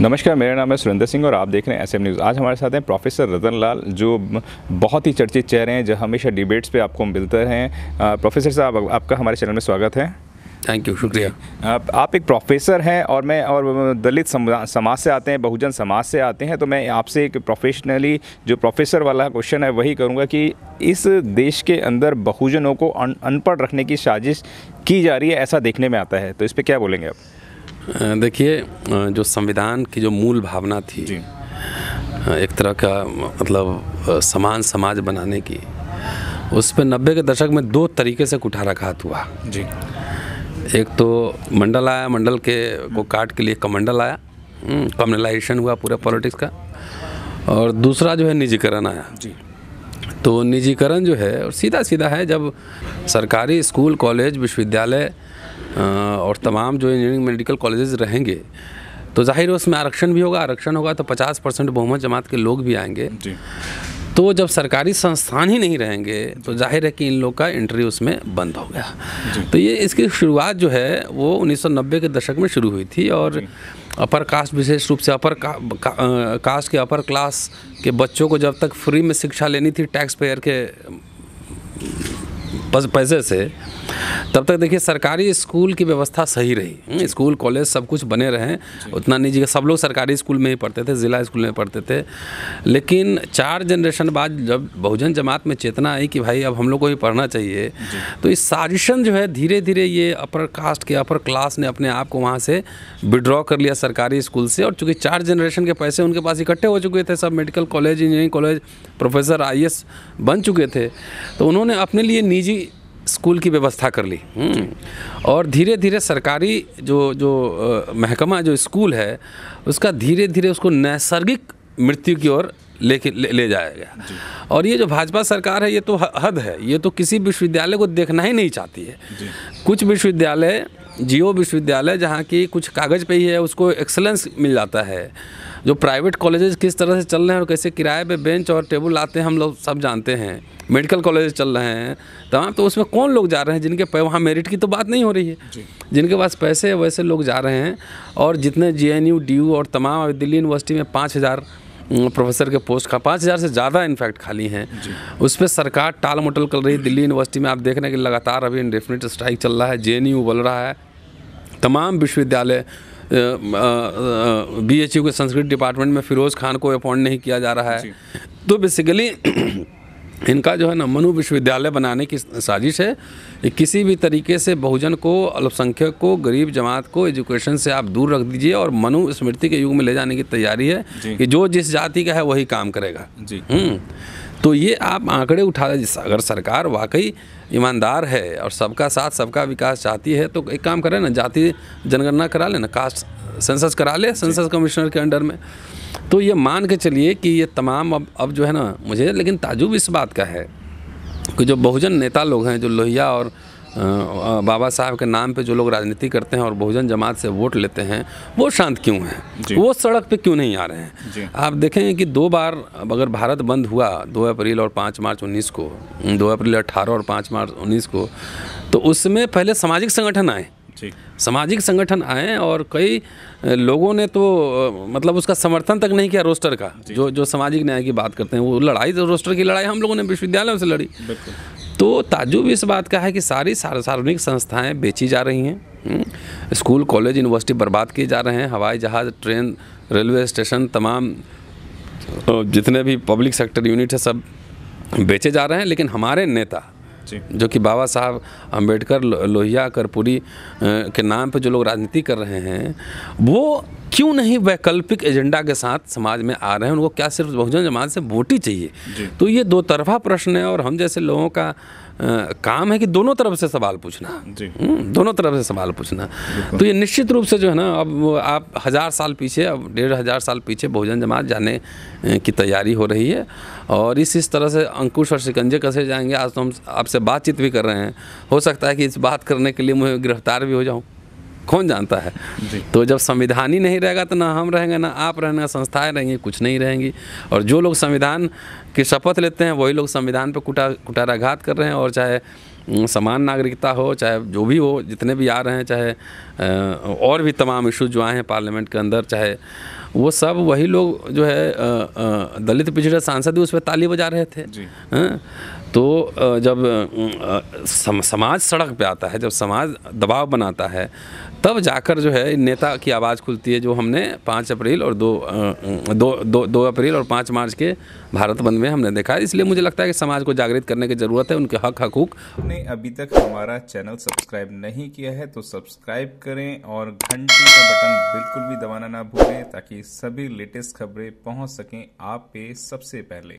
नमस्कार मेरा नाम है सुरेंद्र सिंह और आप देख रहे हैं एसएम न्यूज़ आज हमारे साथ हैं प्रोफेसर रतन लाल जो बहुत ही चर्चित चेहरे हैं जो हमेशा डिबेट्स पे आपको मिलते हैं प्रोफेसर साहब आपका हमारे चैनल में स्वागत है थैंक यू शुक्रिया आप, आप एक प्रोफेसर हैं और मैं और दलित समाज से आते हैं बहुजन समाज से आते हैं तो मैं आपसे एक प्रोफेशनली जो प्रोफेसर वाला क्वेश्चन है वही करूँगा कि इस देश के अंदर बहुजनों को अनपढ़ रखने की साजिश की जा रही है ऐसा देखने में आता है तो इस पर क्या बोलेंगे आप देखिए जो संविधान की जो मूल भावना थी एक तरह का मतलब समान समाज बनाने की उस पर नब्बे के दशक में दो तरीके से कुठाराघात हुआ जी एक तो मंडल आया मंडल के को काट के लिए कमंडल आया हम्म, कम्युनलाइजेशन हुआ पूरा पॉलिटिक्स का और दूसरा जो है निजीकरण आया जी तो निजीकरण जो है और सीधा सीधा है जब सरकारी स्कूल कॉलेज विश्वविद्यालय और तमाम जो इंजीनियरिंग मेडिकल कॉलेजेस रहेंगे तो जाहिर है उसमें आरक्षण भी होगा आरक्षण होगा तो 50 परसेंट बहुमत जमात के लोग भी आएंगे तो जब सरकारी संस्थान ही नहीं रहेंगे तो जाहिर है कि इन लोग का एंट्री उसमें बंद हो गया तो ये इसकी शुरुआत जो है वो 1990 के दशक में शुरू हुई थी और अपर कास्ट विशेष रूप से अपर कास्ट के अपर क्लास के बच्चों को जब तक फ्री में शिक्षा लेनी थी टैक्स पेयर के पैसे से तब तक देखिए सरकारी स्कूल की व्यवस्था सही रही स्कूल कॉलेज सब कुछ बने रहे उतना निजी सब लोग सरकारी स्कूल में ही पढ़ते थे ज़िला स्कूल में पढ़ते थे लेकिन चार जनरेशन बाद जब बहुजन जमात में चेतना आई कि भाई अब हम लोग को भी पढ़ना चाहिए तो इस साजिशन जो है धीरे धीरे ये अपर कास्ट के अपर क्लास ने अपने आप को वहाँ से विड्रॉ कर लिया सरकारी स्कूल से और चूँकि चार जनरेशन के पैसे उनके पास इकट्ठे हो चुके थे सब medical college engineering college professor आई बन चुके थे तो उन्होंने अपने लिए निजी स्कूल की व्यवस्था कर ली हम्म। और धीरे धीरे सरकारी जो जो महकमा जो स्कूल है उसका धीरे धीरे उसको नैसर्गिक मृत्यु की ओर लेके ले, ले जाया गया और ये जो भाजपा सरकार है ये तो हद है ये तो किसी विश्वविद्यालय को देखना ही नहीं चाहती है कुछ विश्वविद्यालय जियो विश्वविद्यालय जहाँ की कुछ कागज़ पे ही है उसको एक्सलेंस मिल जाता है जो प्राइवेट कॉलेजेस किस तरह से चल रहे हैं और कैसे किराए पे बेंच और टेबल लाते हैं हम लोग सब जानते हैं मेडिकल कॉलेज चल रहे हैं तमाम तो उसमें कौन लोग जा रहे हैं जिनके पे वहाँ मेरिट की तो बात नहीं हो रही है जिनके पास पैसे है वैसे लोग जा रहे हैं और जितने J N U D U और तमाम दिल्ली यूनिवर्सिटी में पाँच हज़ार प्रोफेसर के पोस्ट का पाँच हज़ार से ज़्यादा इनफैक्ट खाली हैं उस पर सरकार टाल मोटल कर रही है दिल्ली यूनिवर्सिटी में आप देख रहे हैं कि लगातार अभी इंडेफिनिट स्ट्राइक चल रहा है जे बोल रहा है तमाम विश्वविद्यालय बी एच यू के संस्कृत डिपार्टमेंट में फ़िरोज़ खान को अपॉइंट नहीं किया जा रहा है तो बेसिकली इनका जो है ना मनु विश्वविद्यालय बनाने की साजिश है कि किसी भी तरीके से बहुजन को अल्पसंख्यक को गरीब जमात को एजुकेशन से आप दूर रख दीजिए और मनु स्मृति के युग में ले जाने की तैयारी है कि जो जिस जाति का है वही काम करेगा जी हम्म। तो ये आप आंकड़े उठा रहे अगर सरकार वाकई ईमानदार है और सबका साथ सबका विकास चाहती है तो एक काम करें ना जाति जनगणना करा ना कास्ट सेंसस करा ले सेंसस कमिश्नर के अंडर में तो ये मान के चलिए कि ये तमाम अब अब जो है ना मुझे लेकिन ताजुब इस बात का है कि जो बहुजन नेता लोग हैं जो लोहिया और बाबा साहब के नाम पे जो लोग राजनीति करते हैं और बहुजन जमात से वोट लेते हैं वो शांत क्यों हैं वो सड़क पे क्यों नहीं आ रहे हैं आप देखेंगे कि दो बार अगर भारत बंद हुआ दो अप्रैल और पाँच मार्च उन्नीस को दो अप्रैल अट्ठारह और पाँच मार्च उन्नीस को तो उसमें पहले सामाजिक संगठन आए सामाजिक संगठन आए और कई लोगों ने तो मतलब उसका समर्थन तक नहीं किया रोस्टर का जो जो सामाजिक न्याय की बात करते हैं वो लड़ाई रोस्टर की लड़ाई हम लोगों ने विश्वविद्यालयों से लड़ी तो ताजुब इस बात का है कि सारी सार्वजनिक संस्थाएं बेची जा रही हैं हम्म। स्कूल कॉलेज यूनिवर्सिटी बर्बाद किए जा रहे हैं हवाई जहाज़ ट्रेन रेलवे स्टेशन तमाम जितने भी पब्लिक सेक्टर यूनिट है सब बेचे जा रहे हैं लेकिन हमारे नेता जो कि बाबा साहब अंबेडकर लोहिया कर्पूरी के नाम पर जो लोग राजनीति कर रहे हैं वो क्यों नहीं वैकल्पिक एजेंडा के साथ समाज में आ रहे हैं उनको क्या सिर्फ बहुजन जमात से वोट ही चाहिए तो ये दो तरफा प्रश्न है और हम जैसे लोगों का आ, काम है कि दोनों तरफ से सवाल पूछना जी हम्म, दोनों तरफ से सवाल पूछना तो ये निश्चित रूप से जो है ना अब आप हज़ार साल पीछे अब डेढ़ हज़ार साल पीछे बहुजन जमात जाने की तैयारी हो रही है और इस इस तरह से अंकुश और शिकंजे कसे जाएंगे आज तो हम आपसे बातचीत भी कर रहे हैं हो सकता है कि इस बात करने के लिए मुझे गिरफ्तार भी हो जाऊँ कौन जानता है तो जब संविधान ही नहीं रहेगा तो ना हम रहेंगे ना आप रहेंगे ना संस्थाएं रहेंगी कुछ नहीं रहेंगी और जो लोग संविधान की शपथ लेते हैं वही लोग संविधान पर कुटा कुटाराघात कर रहे हैं और चाहे समान नागरिकता हो चाहे जो भी हो जितने भी आ रहे हैं चाहे और भी तमाम इशू जो आए हैं पार्लियामेंट के अंदर चाहे वो सब वही लोग जो है दलित पिछड़े सांसद भी उस पर ताली बजा रहे थे हाँ? तो जब समाज सड़क पे आता है जब समाज दबाव बनाता है तब जाकर जो है नेता की आवाज़ खुलती है जो हमने पाँच अप्रैल और दो दो दो, दो अप्रैल और पाँच मार्च के भारत बंद में हमने देखा इसलिए मुझे लगता है कि समाज को जागृत करने की ज़रूरत है उनके हक हकूक ने अभी तक हमारा चैनल सब्सक्राइब नहीं किया है तो सब्सक्राइब करें और घंटी का बटन बिल्कुल भी दबाना ना भूलें ताकि सभी लेटेस्ट खबरें पहुंच सकें आप पे सबसे पहले